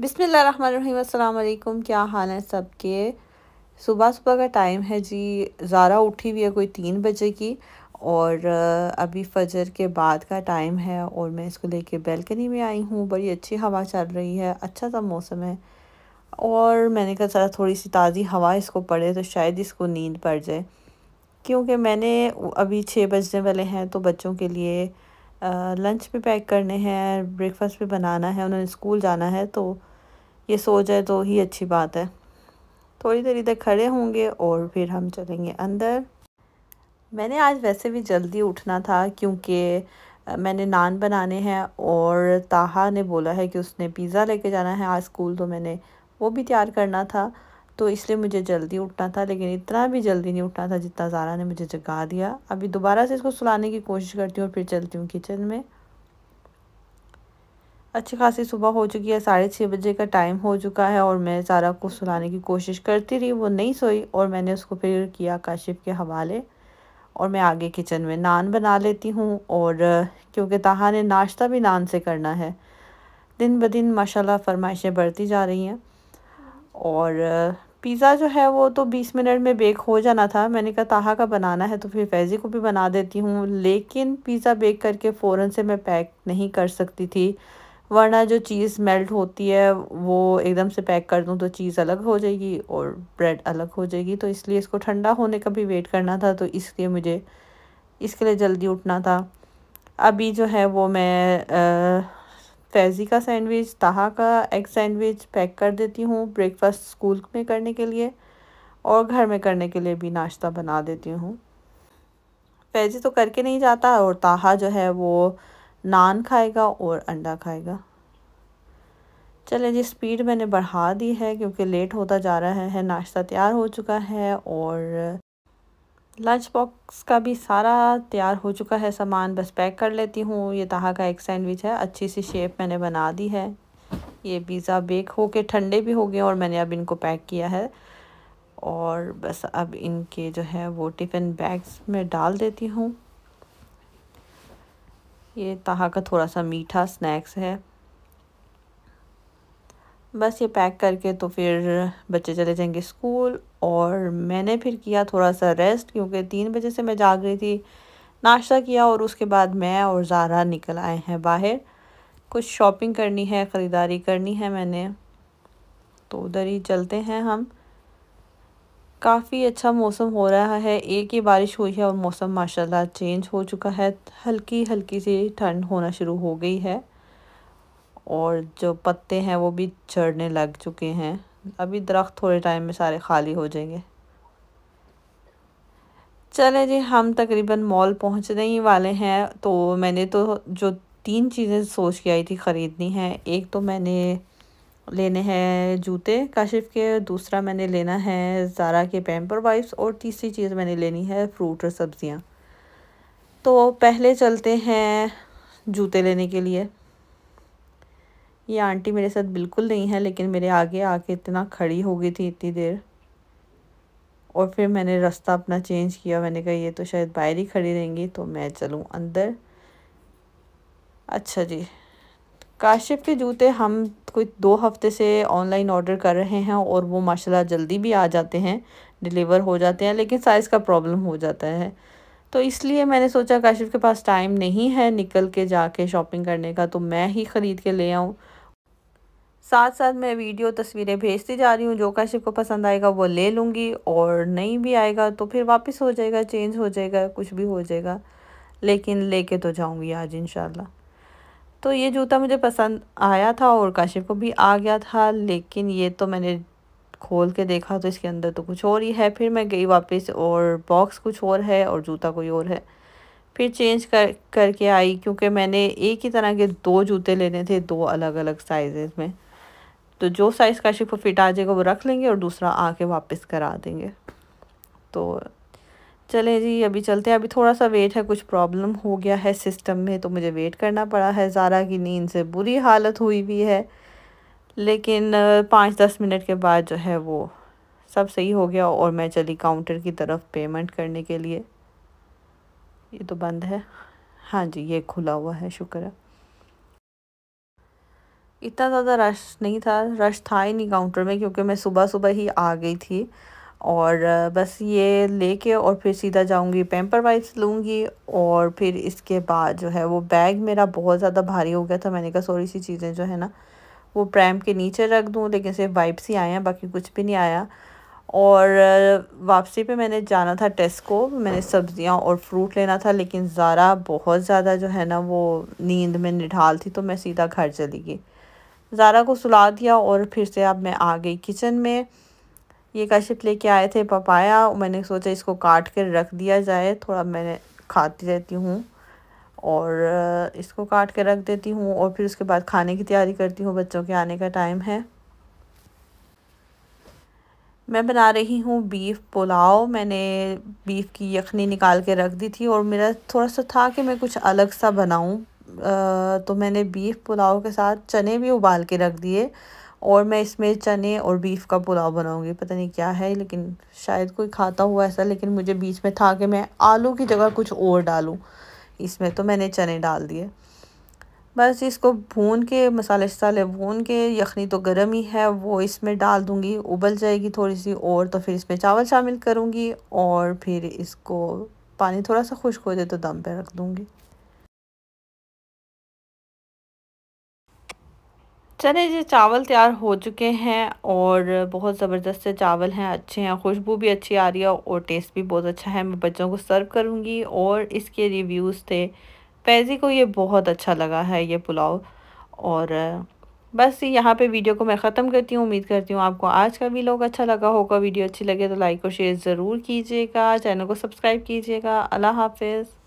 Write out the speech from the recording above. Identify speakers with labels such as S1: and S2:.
S1: बिसमिल्ल अल्लाम क्या हाल है सबके सुबह सुबह का टाइम है जी ज़ारा उठी हुई है कोई तीन बजे की और अभी फजर के बाद का टाइम है और मैं इसको लेके बेलकनी में आई हूँ बड़ी अच्छी हवा चल रही है अच्छा सा मौसम है और मैंने कहा ज़रा थोड़ी सी ताज़ी हवा इसको पड़े तो शायद इसको नींद पड़ जाए क्योंकि मैंने अभी छः बजने वाले हैं तो बच्चों के लिए लंच भी पैक करने हैं ब्रेकफास्ट भी बनाना है उन्होंने स्कूल जाना है तो ये सो जाए तो ही अच्छी बात है थोड़ी देर इधर खड़े होंगे और फिर हम चलेंगे अंदर मैंने आज वैसे भी जल्दी उठना था क्योंकि मैंने नान बनाने हैं और ताहा ने बोला है कि उसने पिज़्ज़ा लेके जाना है आज स्कूल तो मैंने वो भी तैयार करना था तो इसलिए मुझे जल्दी उठना था लेकिन इतना भी जल्दी नहीं उठना था जितना ज़ारा ने मुझे जगा दिया अभी दोबारा से इसको सुलाने की कोशिश करती हूँ और फिर चलती हूँ किचन में अच्छी खासी सुबह हो चुकी है साढ़े छः बजे का टाइम हो चुका है और मैं सारा को सुलाने की कोशिश करती रही वो नहीं सोई और मैंने उसको फिर किया काशिप के हवाले और मैं आगे किचन में नान बना लेती हूँ और क्योंकि ताहा ने नाश्ता भी नान से करना है दिन ब दिन माशाला फरमाइशें बढ़ती जा रही हैं और पिज़्ज़ा जो है वो तो बीस मिनट में बेक हो जाना था मैंने कहा ताहा का बनाना है तो फिर फैज़ी को भी बना देती हूँ लेकिन पिज़्ज़ा बेक करके फ़ौर से मैं पैक नहीं कर सकती थी वरना जो चीज़ मेल्ट होती है वो एकदम से पैक कर दूँ तो चीज़ अलग हो जाएगी और ब्रेड अलग हो जाएगी तो इसलिए इसको ठंडा होने का भी वेट करना था तो इसलिए मुझे इसके लिए जल्दी उठना था अभी जो है वो मैं आ, फैज़ी का सैंडविच तहा का एग सैंडविच पैक कर देती हूँ ब्रेकफास्ट स्कूल में करने के लिए और घर में करने के लिए भी नाश्ता बना देती हूँ फैज़ी तो करके नहीं जाता और ताहा जो है वो नान खाएगा और अंडा खाएगा चले जी स्पीड मैंने बढ़ा दी है क्योंकि लेट होता जा रहा है नाश्ता तैयार हो चुका है और लंच बॉक्स का भी सारा तैयार हो चुका है सामान बस पैक कर लेती हूँ ये तहा का एक सैंडविच है अच्छी सी शेप मैंने बना दी है ये पिज़्ज़ा बेक हो के ठंडे भी हो गए और मैंने अब इनको पैक किया है और बस अब इनके जो है वो टिफ़िन बैग्स में डाल देती हूँ ये तहा का थोड़ा सा मीठा स्नैक्स है बस ये पैक करके तो फिर बच्चे चले जाएंगे स्कूल और मैंने फिर किया थोड़ा सा रेस्ट क्योंकि तीन बजे से मैं जाग रही थी नाश्ता किया और उसके बाद मैं और ज़ारा निकल आए हैं बाहर कुछ शॉपिंग करनी है ख़रीदारी करनी है मैंने तो उधर ही चलते हैं हम काफ़ी अच्छा मौसम हो रहा है एक ही बारिश हुई है और मौसम माशाल्लाह चेंज हो चुका है हल्की हल्की सी ठंड होना शुरू हो गई है और जो पत्ते हैं वो भी झड़ने लग चुके हैं अभी दरख्त थोड़े टाइम में सारे खाली हो जाएंगे चले जी हम तकरीबन मॉल पहुंचने ही वाले हैं तो मैंने तो जो तीन चीज़ें सोच के आई थी ख़रीदनी है एक तो मैंने लेने हैं जूते काशिफ के दूसरा मैंने लेना है ज़ारा के पैम्पर वाइप्स और तीसरी चीज़ मैंने लेनी है फ्रूट और सब्ज़ियाँ तो पहले चलते हैं जूते लेने के लिए ये आंटी मेरे साथ बिल्कुल नहीं है लेकिन मेरे आगे आके इतना खड़ी हो गई थी इतनी देर और फिर मैंने रास्ता अपना चेंज किया मैंने कहा ये तो शायद बाहर ही खड़ी रहेंगी तो मैं चलूँ अंदर अच्छा जी काशिफ के जूते हम कोई दो हफ्ते से ऑनलाइन ऑर्डर कर रहे हैं और वो माशाल्लाह जल्दी भी आ जाते हैं डिलीवर हो जाते हैं लेकिन साइज़ का प्रॉब्लम हो जाता है तो इसलिए मैंने सोचा काशिफ के पास टाइम नहीं है निकल के जाके शॉपिंग करने का तो मैं ही ख़रीद के ले आऊँ साथ साथ मैं वीडियो तस्वीरें भेजती जा रही हूँ जो काशिफ को पसंद आएगा वो ले लूँगी और नहीं भी आएगा तो फिर वापस हो जाएगा चेंज हो जाएगा कुछ भी हो जाएगा लेकिन लेके तो जाऊँगी आज इंशाल्लाह तो ये जूता मुझे पसंद आया था और काशिफ को भी आ गया था लेकिन ये तो मैंने खोल के देखा तो इसके अंदर तो कुछ और ही है फिर मैं गई वापस और बॉक्स कुछ और है और जूता कोई और है फिर चेंज कर करके आई क्योंकि मैंने एक ही तरह के दो जूते लेने थे दो अलग अलग साइजेस में तो जो साइज़ काशिफ को फिट आ जाएगा वो रख लेंगे और दूसरा आके वापस करा देंगे तो चले जी अभी चलते हैं अभी थोड़ा सा वेट है कुछ प्रॉब्लम हो गया है सिस्टम में तो मुझे वेट करना पड़ा है ज़ारा की नींद से बुरी हालत हुई हुई है लेकिन पाँच दस मिनट के बाद जो है वो सब सही हो गया और मैं चली काउंटर की तरफ पेमेंट करने के लिए ये तो बंद है हाँ जी ये खुला हुआ है शुक्र है इतना ज़्यादा रश नहीं था रश था ही नहीं काउंटर में क्योंकि मैं सुबह सुबह ही आ गई थी और बस ये लेके और फिर सीधा जाऊंगी पेम्पर वाइप्स लूँगी और फिर इसके बाद जो है वो बैग मेरा बहुत ज़्यादा भारी हो गया था मैंने कहा सॉरी सी चीज़ें जो है ना वो प्रैम के नीचे रख दूँ लेकिन सिर्फ वाइप्स ही आए हैं बाकी कुछ भी नहीं आया और वापसी पे मैंने जाना था टेस्को मैंने सब्जियां और फ्रूट लेना था लेकिन ज़ारा बहुत ज़्यादा जो है ना वो नींद में निढाल थी तो मैं सीधा घर चली गई ज़ारा को सुला दिया और फिर से अब मैं आ गई किचन में ये कशिप लेके आए थे पपाया मैंने सोचा इसको काट कर रख दिया जाए थोड़ा मैंने खाती रहती हूँ और इसको काट के रख देती हूँ और फिर उसके बाद खाने की तैयारी करती हूँ बच्चों के आने का टाइम है मैं बना रही हूँ बीफ पुलाव मैंने बीफ की यखनी निकाल के रख दी थी और मेरा थोड़ा सा था कि मैं कुछ अलग सा बनाऊँ तो मैंने बीफ पुलाव के साथ चने भी उबाल के रख दिए और मैं इसमें चने और बीफ का पुलाव बनाऊंगी पता नहीं क्या है लेकिन शायद कोई खाता हुआ ऐसा लेकिन मुझे बीच में था कि मैं आलू की जगह कुछ और डालूँ इसमें तो मैंने चने डाल दिए बस इसको भून के मसाले शसाले भून के यखनी तो गर्म ही है वो इसमें डाल दूँगी उबल जाएगी थोड़ी सी और तो फिर इसमें चावल शामिल करूँगी और फिर इसको पानी थोड़ा सा खुश्क हो जाए तो दम पर रख दूँगी चले ये चावल तैयार हो चुके हैं और बहुत ज़बरदस्त से चावल हैं अच्छे हैं खुशबू भी अच्छी आ रही है और टेस्ट भी बहुत अच्छा है मैं बच्चों को सर्व करूँगी और इसके रिव्यूज़ थे पैजी को ये बहुत अच्छा लगा है ये पुलाव और बस यहाँ पे वीडियो को मैं ख़त्म करती हूँ उम्मीद करती हूँ आपको आज का भी लोग अच्छा लगा होगा वीडियो अच्छी लगे तो लाइक और शेयर ज़रूर कीजिएगा चैनल को सब्सक्राइब कीजिएगा अल्लाह हाफिज़